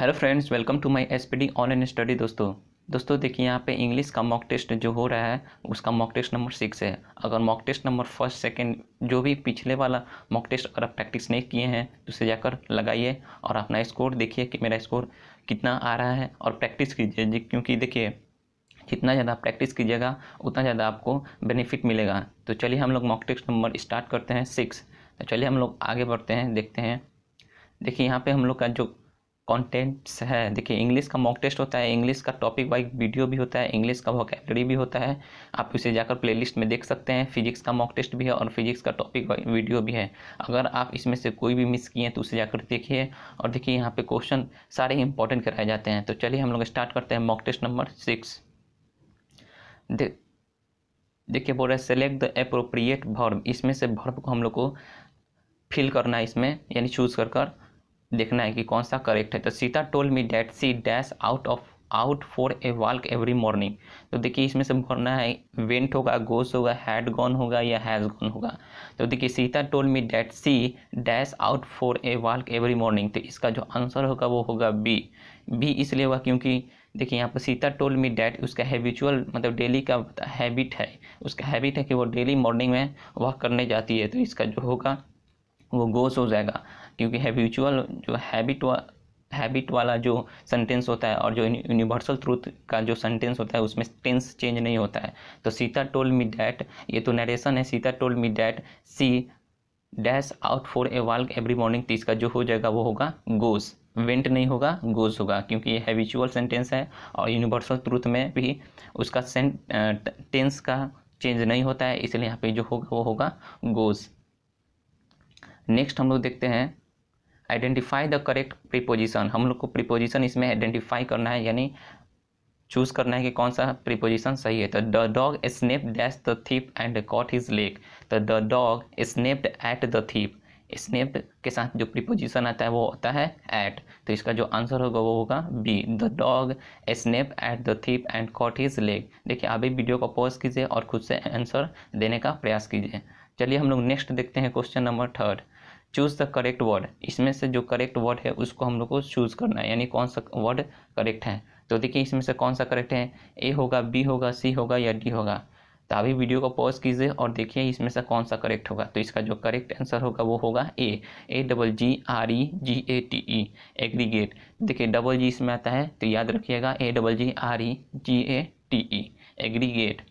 Hello friends welcome to my SPD online study दोस्तों दोस्तों देखिए यहाँ पे इंग्लिश का मॉक टेस्ट जो हो रहा है उसका मॉक टेस्ट नंबर सिक्स है अगर mock test number first second जो भी पिछले वाला मॉक टेस्ट अगर आप प्रैक्टिस नहीं किए हैं तो उसे जाकर लगाइए और अपना स्कोर देखिए कि मेरा स्कोर कितना आ रहा है और प्रैक्टिस कीजिए क्योंकि देखिए जितना ज़्यादा प्रैक्टिस कीजिएगा उतना ज़्यादा आपको बेनिफिट मिलेगा तो चलिए हम लोग मॉक टेस्ट नंबर स्टार्ट करते हैं सिक्स तो चलिए हम लोग आगे बढ़ते हैं देखते हैं देखिए यहाँ पे हम लोग का जो कॉन्टेंट्स है देखिए इंग्लिश का मॉक टेस्ट होता है इंग्लिश का टॉपिक वाइज वीडियो भी होता है इंग्लिश का वोकेबलरी भी होता है आप इसे जाकर प्लेलिस्ट में देख सकते हैं फिजिक्स का मॉक टेस्ट भी है और फिजिक्स का टॉपिक वाइज वीडियो भी है अगर आप इसमें से कोई भी मिस किए हैं तो उसे जाकर देखिए और देखिए यहाँ पर क्वेश्चन सारे इंपॉर्टेंट कराए जाते हैं तो चलिए हम लोग स्टार्ट करते हैं मॉक टेस्ट नंबर सिक्स देखिए बोल रहे हैं सेलेक्ट द अप्रोप्रिएट भर्ब इसमें से भर्ब को हम लोग को फिल करना है इसमें यानी चूज़ कर कर देखना है कि कौन सा करेक्ट है तो Sita told me that C dash out of out for a walk every morning तो देखिए इसमें से भरना है वेंट होगा गोस होगा हैड गॉन होगा या हैज़ गॉन होगा तो देखिए Sita told me that C dash out for a walk every morning तो इसका जो आंसर होगा वो होगा बी बी इसलिए हुआ क्योंकि देखिए यहाँ पर सीता टोल मी डैट उसका हैबिचुअल मतलब डेली का हैबिट है उसका हैबिट है कि वो डेली मॉर्निंग में वॉक करने जाती है तो इसका जो होगा वो गोस हो जाएगा क्योंकि हैबिचुअल जो हैबिट वा, हैबिट वाला जो सेंटेंस होता है और जो यूनिवर्सल ट्रूथ का जो सेंटेंस होता है उसमें टेंस चेंज नहीं होता है तो सीता टोल मी डैट ये तो नरेशन है Sita told me that C dash out for a walk every morning तो इसका जो हो जाएगा वो होगा गोस वेंट नहीं होगा गोज होगा क्योंकि ये हैविचुअल सेंटेंस है और यूनिवर्सल ट्रूथ में भी उसका सेंट टेंस का चेंज नहीं होता है इसलिए यहाँ पे जो होगा वो होगा गोज़ नेक्स्ट हम लोग देखते हैं आइडेंटिफाई द करेक्ट प्रीपोजिशन हम लोग को प्रीपोजिशन इसमें आइडेंटिफाई करना है यानी चूज करना है कि कौन सा प्रीपोजिशन सही है तो the dog snap dash the thief and caught his leg तो the dog snapped at the thief snap के साथ जो प्रीपोजिशन आता है वो होता है एट तो इसका जो आंसर होगा वो होगा B the dog snap at the thief and caught his leg देखिए अभी वीडियो को पॉज कीजिए और खुद से आंसर देने का प्रयास कीजिए चलिए हम लोग नेक्स्ट देखते हैं question number third choose the correct word इसमें से जो करेक्ट वर्ड है उसको हम लोग को चूज़ करना है यानी कौन सा वर्ड करेक्ट है तो देखिए इसमें से कौन सा करेक्ट है ए होगा बी होगा सी होगा या डी होगा तो अभी वीडियो को पॉज कीजिए और देखिए इसमें से कौन सा करेक्ट होगा तो इसका जो करेक्ट आंसर होगा वो होगा A A double G R E G A T E aggregate देखिए डबल जी इसमें आता है तो याद रखिएगा A double G R E G A T E aggregate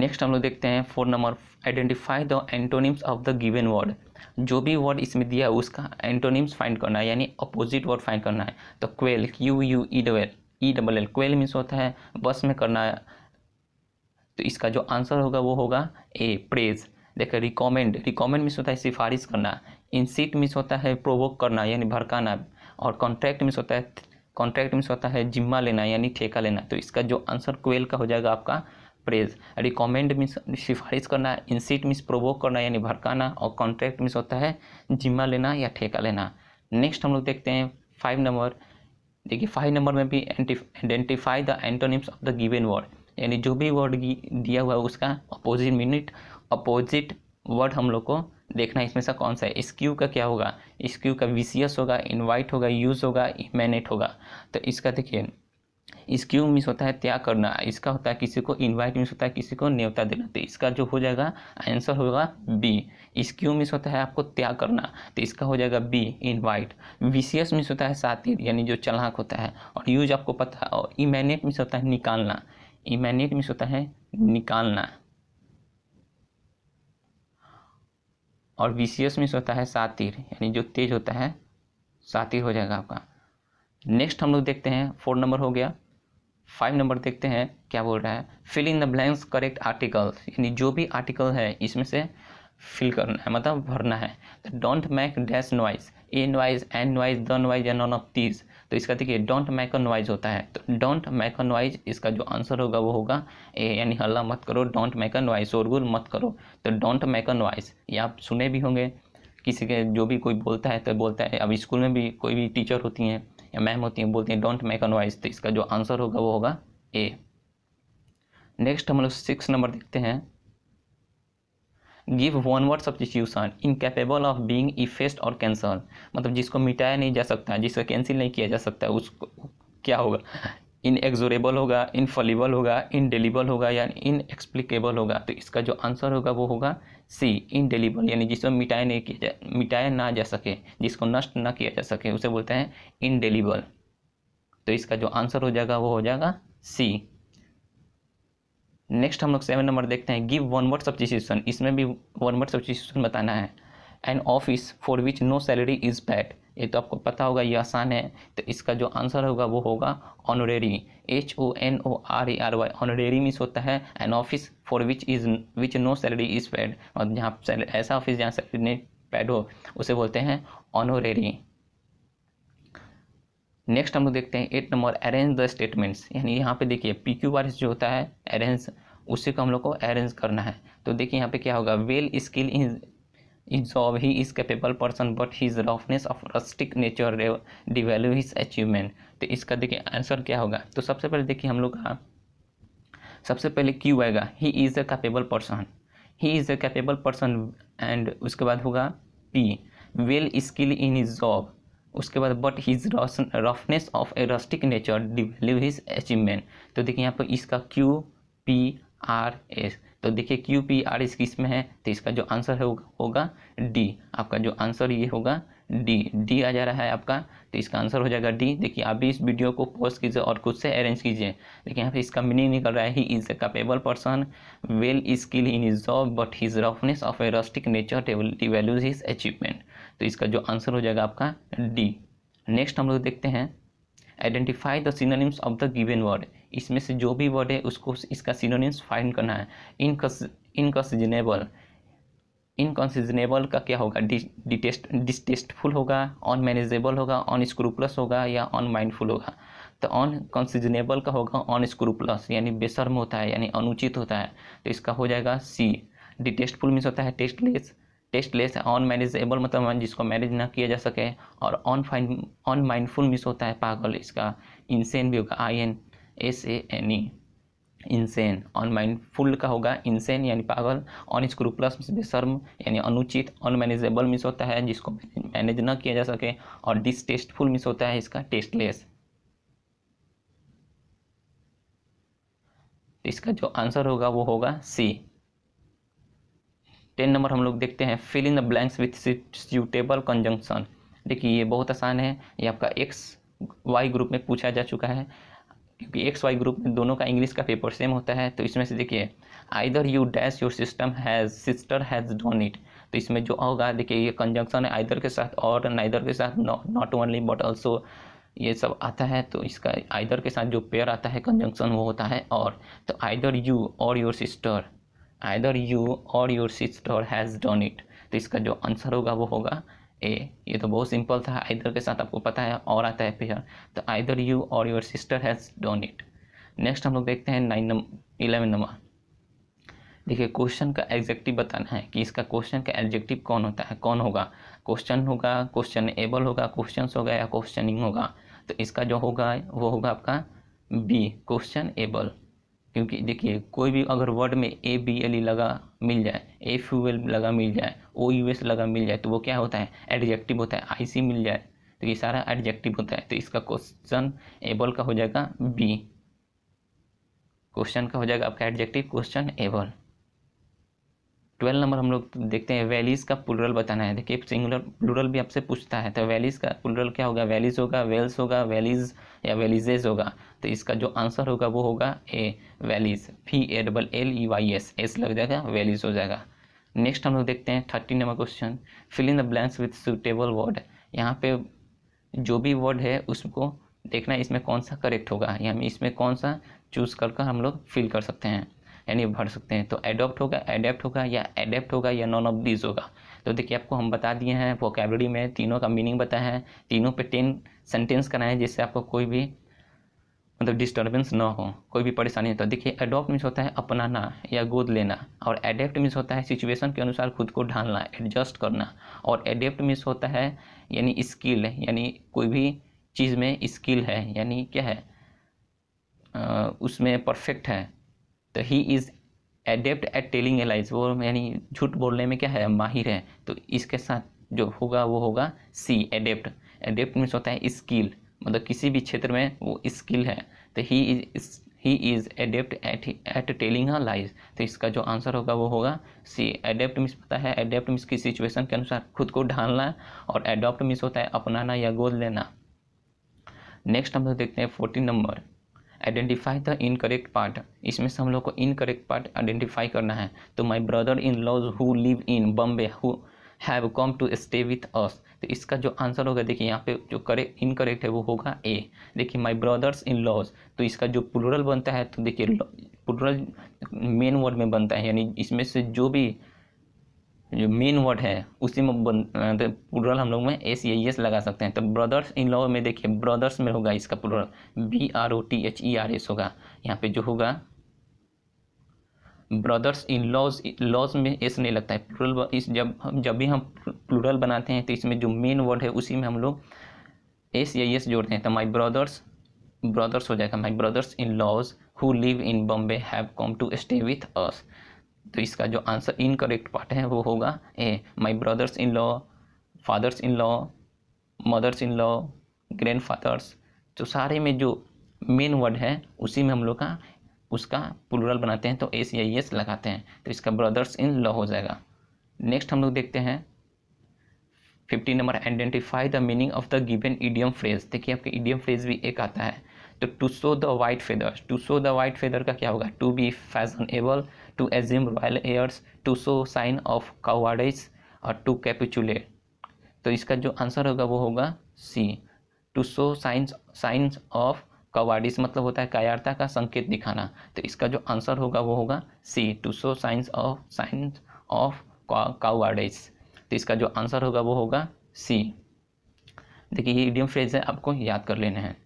next हम लोग देखते हैं four number identify the antonyms of the given word जो भी वर्ड इसमें दिया है उसका एंटोनिम्स फाइंड करना है यानी अपोजिट वर्ड फाइंड करना है तो quell Q U E double E double L quell means होता है बस में करना है तो इसका जो आंसर होगा वो होगा ए प्रेज देखिए रिकॉमेंड रिकॉमेंड मीन्स होता है सिफारिश करना इन सीट मीन्स होता है प्रोवोक करना यानी भड़काना और कॉन्ट्रैक्ट मीन्स होता है कॉन्ट्रैक्ट मीन्स होता है जिम्मा लेना यानी ठेका लेना तो इसका जो आंसर क्वेल का हो जाएगा आपका प्रेज रिकमेंड मीन्स सिफारिश करना इंसिट मीन्स प्रोवोक करना यानी भड़काना और कॉन्ट्रैक्ट मीन्स होता है जिम्मा लेना या ठेका लेना नेक्स्ट हम लोग देखते हैं फाइव नंबर देखिए फाइव नंबर में भी identify the antonyms of the given word यानी जो भी वर्ड दिया हुआ है उसका अपोजिट मिनिट अपोजिट वर्ड हम लोग को देखना है इसमें से कौन सा है स्क्यू का क्या होगा स्क्यू का विसियस होगा इनवाइट होगा यूज़ होगा इमेनेट होगा तो इसका देखिए स्क्यू मीन्स होता है त्याग करना इसका होता है किसी को इनवाइट मीन्स होता है किसी को न्योता देना तो इसका जो हो जाएगा आंसर होगा बी स्क्यू मीन्स होता है आपको त्याग करना तो इसका हो जाएगा बी इनवाइट वीसीएस मीन्स होता है साथी यानी जो चलाक होता है और यूज आपको पता है और इमेनेट मीन्स होता है निकालना इमेनेट मीन्स होता है निकालना और वीसीएस मीन्स होता है सातिर यानी जो तेज होता है सातिर हो जाएगा आपका नेक्स्ट हम लोग देखते हैं फोर नंबर हो गया फाइव नंबर देखते हैं क्या बोल रहा है fill in the blanks correct article यानी जो भी आर्टिकल है इसमें से फिल करना है मतलब भरना है don't make dash noise a noise an noise the noise या नॉन ऑफ तीज तो इसका देखिए डोंट मैक अ नॉइज होता है तो डोंट मैक अ नॉइज इसका जो आंसर होगा वो होगा ए यानी हल्ला मत करो डोंट मैक अ नॉइज शोरगुल मत करो तो डोंट मैक अ नॉइज ये आप सुने भी होंगे किसी के जो भी कोई बोलता है तो बोलता है अब स्कूल में भी कोई भी टीचर होती हैं या मैम होती हैं बोलती हैं डोंट मेक अ नॉइज़ तो इसका जो आंसर होगा वो होगा ए नेक्स्ट हम लोग सिक्स नंबर देखते हैं give one word substitution incapable of being effaced or cancelled मतलब जिसको मिटाया नहीं जा सकता जिसका कैंसिल नहीं किया जा सकता उसको क्या होगा इनएक्जोरेबल होगा इनफलीबल होगा इनडेलीबल होगा या इनएक्सप्लिकेबल होगा तो इसका जो आंसर होगा वो होगा सी इनडेलीबल यानी जिसको मिटाया नहीं किया जा मिटाया ना जा सके जिसको नष्ट ना किया जा सके उसे बोलते हैं इनडेलीबल तो इसका जो आंसर हो जाएगा वो हो जाएगा सी नेक्स्ट हम लोग सेवन नंबर देखते हैं गिव वन वर्ड सब्सिट्यूशन इसमें भी वन वर्ड सब्सिट्यूशन बताना है an office for which no salary is paid ये तो आपको पता होगा ये आसान है तो इसका जो आंसर होगा वो होगा honorary H O N O R E R Y honorary means होता है an office for which is which no salary is paid और जहाँ ऐसा ऑफिस जहाँ सैलरी नहीं पैड हो उसे बोलते हैं ऑनोरेरी नेक्स्ट हम लोग देखते हैं eight number arrange the statements यानी यहाँ पे देखिए पी क्यू आर जो होता है अरेंज उसी को हम लोग को अरेंज करना है तो देखिए यहाँ पे क्या होगा well skill in job he is capable person but his roughness of rustic nature devalue his achievement तो इसका देखिए आंसर क्या होगा तो सबसे पहले देखिए हम लोग का सबसे पहले क्यू आएगा he is a capable person he is a capable person and उसके बाद होगा P well skill in his job उसके बाद but his roughness of a rustic nature devalue his achievement तो देखिए यहाँ पर इसका क्यू पी आर एस तो देखिए क्यू पी आर एस किस में है तो इसका जो आंसर है होगा डी आपका जो आंसर ये होगा डी डी आ जा रहा है आपका तो इसका आंसर हो जाएगा डी देखिए आप भी इस वीडियो को पोस्ट कीजिए और खुद से अरेंज कीजिए लेकिन यहाँ पे इसका मीनिंग निकल रहा है he is a capable person well skill in his job but his roughness of a rustic nature values his achievement तो इसका जो आंसर हो जाएगा आपका डी नेक्स्ट हम लोग देखते हैं identify the synonyms of the given word इसमें से जो भी वर्ड है उसको इसका सिनोनिम्स फाइंड करना है इनकसिजनेबल इनकन्सिजनेबल का क्या होगा डिटेस्ट डिस्टेस्टफुल होगा अनमैनेजेबल होगा अनस्क्रूपलस होगा या अनमाइंडफुल होगा तो अनकन्सिजनेबल का होगा अनस्क्रूपलस यानी बेसर्म होता है यानी अनुचित होता है तो इसका हो जाएगा सी डिटेस्टफुल मीन्स होता है tasteless taste less unmanageable मतलब जिसको मैरिज ना किया जा सके और on fine unmindful means होता है पागल इसका इंसेन भी होगा I N S A N E insane unmindful का होगा इंसेन यानी पागल ऑन स्क्रूपलस बेसर्म यानी अनुचित मैनेजेबल मिस होता है जिसको मैनेज ना किया जा सके और डिसटेस्टफुल मिस होता है इसका टेस्टलेस इसका जो आंसर होगा वो होगा सी टेन नंबर हम लोग देखते हैं fill in the blanks with suitable conjunction देखिए ये बहुत आसान है ये आपका एक्स वाई ग्रुप में पूछा जा चुका है क्योंकि एक्स वाई ग्रुप में दोनों का इंग्लिश का पेपर सेम होता है तो इसमें से देखिए either you dash your system has sister has done it तो इसमें जो होगा देखिए ये कंजंक्शन है आइदर के साथ और नाइदर के साथ नॉट ओनली बट ऑल्सो ये सब आता है तो इसका आइदर के साथ जो पेयर आता है कंजंक्शन वो होता है और तो either you or your sister either you or your sister has done it तो इसका जो आंसर होगा वो होगा ए ये तो बहुत सिंपल था आइदर के साथ आपको पता है और आता है पेयर तो either you or your sister has done it next हम लोग देखते हैं नाइन नंबर इलेवन नंबर देखिए क्वेश्चन का एग्जेक्टिव बताना है कि इसका क्वेश्चन का एग्जेक्टिव कौन होता है कौन होगा क्वेश्चन होगा क्वेश्चन एबल होगा क्वेश्चन होगा या क्वेश्चनिंग होगा तो इसका जो होगा वो होगा आपका बी क्वेश्चन एबल क्योंकि देखिए कोई भी अगर वर्ड में ए बी एल ई लगा मिल जाए ए फ्यू एल लगा मिल जाए ओ यू एस लगा मिल जाए तो वो क्या होता है एडजेक्टिव होता है आई सी मिल जाए तो ये सारा एडजेक्टिव होता है तो इसका क्वेश्चन एबल का हो जाएगा बी क्वेश्चन का हो जाएगा आपका adjective questionable twelve number हम लोग देखते हैं वैलीज का पुलरल बताना है देखिए सिंगुलर प्लूरल भी आपसे पूछता है तो वैलीज का पुलरल क्या होगा वैलीज होगा वेल्स होगा वैलीज या वैलीजेज होगा तो इसका जो आंसर होगा वो होगा A valleys V A double L E Y S S लग जाएगा वैलीज हो जाएगा नेक्स्ट हम लोग देखते हैं thirteen number question fill in the blanks with suitable word यहाँ पे जो भी वर्ड है उसको देखना है इसमें कौन सा करेक्ट होगा यानी इसमें कौन सा चूज़ कर कर हम लोग फिल कर सकते हैं यानी भर सकते हैं तो एडोप्ट होगा एडेप्ट होगा या एडेप्ट होगा या नॉन ऑफ दीज होगा तो देखिए आपको हम बता दिए हैं वोकेबलरी में तीनों का मीनिंग बताया है तीनों पे टेन सेंटेंस कराए हैं जिससे आपको कोई भी मतलब डिस्टर्बेंस ना हो कोई भी परेशानी नहीं तो देखिए एडोप्ट मीन्स होता है अपनाना या गोद लेना और एडेप्ट मीन्स होता है सिचुएशन के अनुसार खुद को ढालना एडजस्ट करना और एडेप्ट मीन्स होता है यानी स्किल यानी कोई भी चीज़ में स्किल है यानी क्या है आ, उसमें परफेक्ट है तो he is adept at telling a lies वो यानी झूठ बोलने में क्या है माहिर है तो इसके साथ जो होगा वो होगा सी एडेप्ट एडेप्ट मीन्स होता है स्किल मतलब किसी भी क्षेत्र में वो स्किल है तो he is he is adept at telling a lies तो इसका जो आंसर होगा वो होगा सी एडेप्ट मीन्स पता है एडेप्ट मीन्स की सिचुएशन के अनुसार खुद को ढालना और एडोप्ट मीन्स होता है अपनाना या गोद लेना नेक्स्ट हम लोग देखते हैं fourteen number identify the incorrect part इसमें से हम लोग को इनकरेक्ट पार्ट आइडेंटिफाई करना है तो my brother in laws who live in Bombay who have come to stay with us तो इसका जो आंसर होगा देखिए यहाँ पे जो करेक्ट इनकरेक्ट है वो होगा ए देखिए माई ब्रदर्स इन लॉज तो इसका जो प्लूरल बनता है तो देखिए प्लूरल मेन वर्ड में बनता है यानी इसमें से जो भी जो मेन वर्ड है उसी में तो हम लोग में एस ए एस लगा सकते हैं तो ब्रदर्स इन लॉ में देखिए ब्रदर्स में होगा इसका plural B R O T H E R S होगा यहाँ पे जो होगा ब्रदर्स इन लॉज लॉज में एस नहीं लगता है प्लूरल इस जब जब भी हम प्लूरल बनाते हैं तो इसमें जो मेन वर्ड है उसी में हम लोग एस या एस जोड़ते हैं तो माई ब्रदर्स ब्रदर्स हो जाएगा my brothers in laws who live in Bombay have come to stay with us तो इसका जो आंसर इनकरेक्ट पार्ट है वो होगा A my brothers in law fathers in law mothers in law grandfathers तो सारे में जो मेन वर्ड है उसी में हम लोग का उसका प्लूरल बनाते हैं तो एस या एस लगाते हैं तो इसका ब्रदर्स इन लॉ हो जाएगा नेक्स्ट हम लोग देखते हैं fifteen number identify the meaning of the given idiom phrase देखिए आपके ईडियम फ्रेज भी एक आता है तो to show the white feather to show the white feather का क्या होगा to be fashionable to assume royal airs to show sign of cowardice और to capitulate. तो इसका जो आंसर होगा वो होगा C to show signs signs of cowardice मतलब होता है कायरता का संकेत दिखाना तो इसका जो आंसर होगा वो होगा C to show signs of signs of cowardice तो इसका जो आंसर होगा वो होगा सी देखिए ये इडियम फ्रेज है आपको याद कर लेना है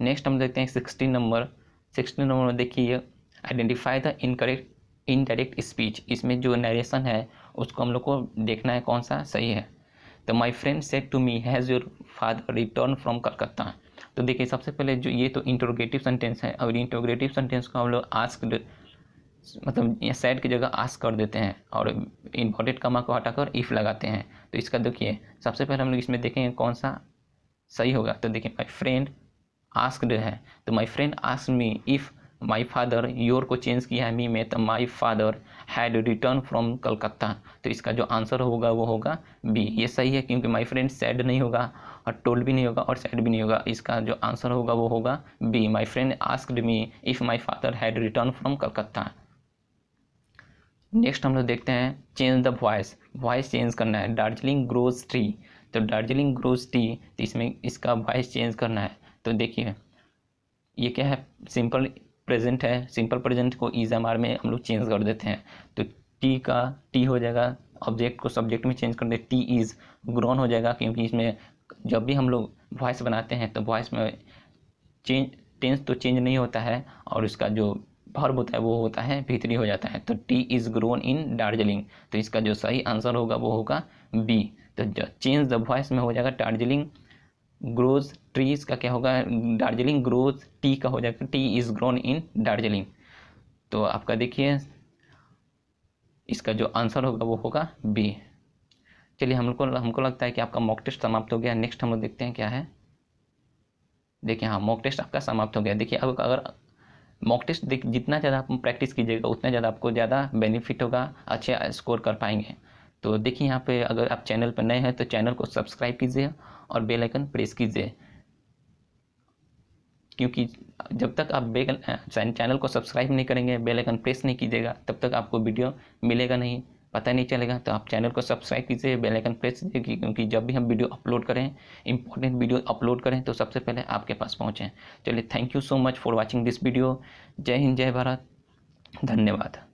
नेक्स्ट हम देखते हैं सिक्सटीन नंबर सिक्सटीन नंबर में देखिए identify the incorrect indirect speech इसमें जो नरेशन है उसको हम लोग को देखना है कौन सा सही है तो my friend said to me has your father return from Calcutta तो देखिए सबसे पहले जो ये तो इंट्रोगेटिव सेंटेंस है और इंट्रोगेटिव सेंटेंस को हम लोग आस्क मतलब सैड की जगह आस्क कर देते हैं और इम्पोर्टेंट कमा को हटाकर इफ़ लगाते हैं तो इसका देखिए सबसे पहले हम लोग इसमें देखेंगे कौन सा सही होगा तो देखिए माई फ्रेंड आस्कड है तो my friend ask me if my father your को चेंज किया है मी में तो my father had return from Calcutta तो इसका जो आंसर होगा वो होगा बी ये सही है क्योंकि माई फ्रेंड सैड नहीं होगा और टोल्ड भी नहीं होगा और सैड भी नहीं होगा इसका जो आंसर होगा वो होगा B my friend asked me if my father had return from Calcutta next हम लोग देखते हैं change the voice voice change करना है दार्जिलिंग ग्रोज ट्री तो दार्जिलिंग ग्रोज ट्री तो इसमें इसका वॉइस चेंज करना है तो देखिए ये क्या है सिंपल प्रेजेंट है सिंपल प्रेजेंट को इज एम आर में हम लोग चेंज कर देते हैं तो टी का टी हो जाएगा ऑब्जेक्ट को सब्जेक्ट में चेंज कर दे टी इज़ ग्रोन हो जाएगा क्योंकि इसमें जब भी हम लोग वॉइस बनाते हैं तो वॉइस में चेंज टेंस तो चेंज नहीं होता है और उसका जो भर्ब होता है वो होता है भीतरी हो जाता है तो tea is grown in Darjeeling तो इसका जो सही आंसर होगा वो होगा बी तो चेंज द वॉइस में हो जाएगा दार्जिलिंग ग्रोज ट्रीज का क्या होगा दार्जिलिंग ग्रोज टी का हो जाएगा tea is grown in Darjeeling तो आपका देखिए इसका जो आंसर होगा वो होगा बी चलिए हम लोग हमको लगता है कि आपका मॉक टेस्ट समाप्त हो गया नेक्स्ट हम लोग देखते हैं क्या है देखिए हाँ मॉक टेस्ट आपका समाप्त हो गया देखिए अब अगर मॉक टेस्ट देख जितना ज़्यादा आप प्रैक्टिस कीजिएगा उतना ज़्यादा आपको ज़्यादा बेनिफिट होगा अच्छे स्कोर कर पाएंगे तो देखिए यहाँ पे अगर आप चैनल पर नए हैं तो चैनल को सब्सक्राइब कीजिए और बेल आइकन प्रेस कीजिए क्योंकि जब तक आप बेल चैनल को सब्सक्राइब नहीं करेंगे बेल आइकन प्रेस नहीं कीजिएगा तब तक आपको वीडियो मिलेगा नहीं पता नहीं चलेगा तो आप चैनल को सब्सक्राइब कीजिए बेल आइकन प्रेस कीजिए क्योंकि जब भी हम वीडियो अपलोड करें इंपॉर्टेंट वीडियो अपलोड करें तो सबसे पहले आपके पास पहुँचें चलिए thank you so much for watching this video जय हिंद जय भारत धन्यवाद